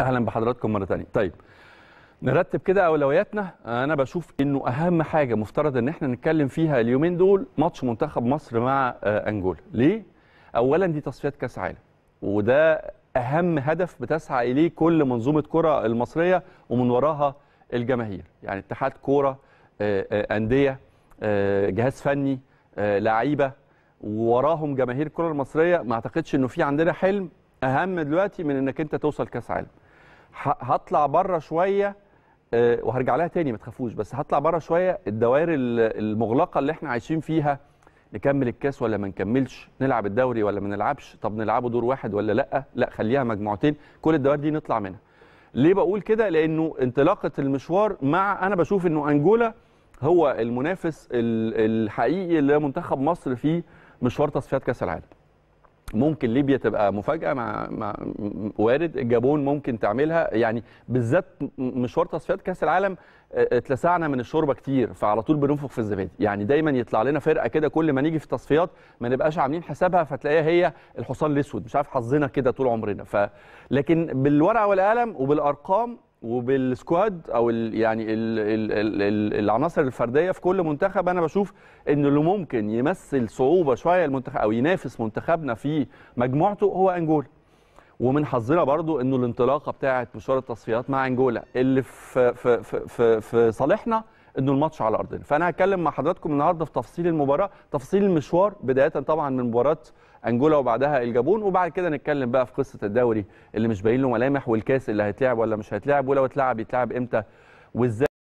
اهلا بحضراتكم مره ثانيه طيب نرتب كده اولوياتنا انا بشوف انه اهم حاجه مفترض ان احنا نتكلم فيها اليومين دول ماتش منتخب مصر مع آه، انجولا ليه اولا دي تصفيات كاس عالم وده اهم هدف بتسعى اليه كل منظومه كره المصريه ومن وراها الجماهير يعني اتحاد كوره آه، آه، انديه جهاز فني لعيبه وراهم جماهير الكره المصريه ما اعتقدش انه في عندنا حلم اهم دلوقتي من انك انت توصل كاس عالم هطلع بره شويه آه، وهرجع لها تاني ما تخافوش بس هطلع بره شويه الدوائر المغلقه اللي احنا عايشين فيها نكمل الكاس ولا ما نكملش نلعب الدوري ولا ما نلعبش طب نلعبه دور واحد ولا لا لا خليها مجموعتين كل الدوائر دي نطلع منها ليه بقول كده لانه انطلاقه المشوار مع انا بشوف انه انجولا هو المنافس الحقيقي لمنتخب مصر في مشوار تصفيات كاس العالم ممكن ليبيا تبقى مفاجاه مع, مع وارد الجابون ممكن تعملها يعني بالذات مشوار تصفيات كاس العالم آه، اتلسعنا من الشوربه كتير فعلى طول بننفخ في الزبادي يعني دايما يطلع لنا فرقه كده كل ما نيجي في تصفيات ما نبقاش عاملين حسابها فتلاقيها هي الحصان الاسود مش عارف حظنا كده طول عمرنا ف لكن بالورقه والقلم وبالارقام وبالسكواد او الـ يعني ال ال ال العناصر الفرديه في كل منتخب انا بشوف ان اللي ممكن يمثل صعوبه شويه المنتخب او ينافس منتخبنا في مجموعته هو انجولا ومن حظنا برضو انه الانطلاقه بتاعه مشوار التصفيات مع انجولا اللي في في في, في صالحنا انه الماتش على ارضنا فانا هتكلم مع حضراتكم النهارده في تفصيل المباراه تفصيل المشوار بدايه طبعا من مباراه انجولا وبعدها الجابون وبعد كده نتكلم بقى في قصه الدوري اللي مش باين له ملامح والكاس اللي هيتلعب ولا مش هيتلعب ولو اتلعب يتلعب امتى وازاي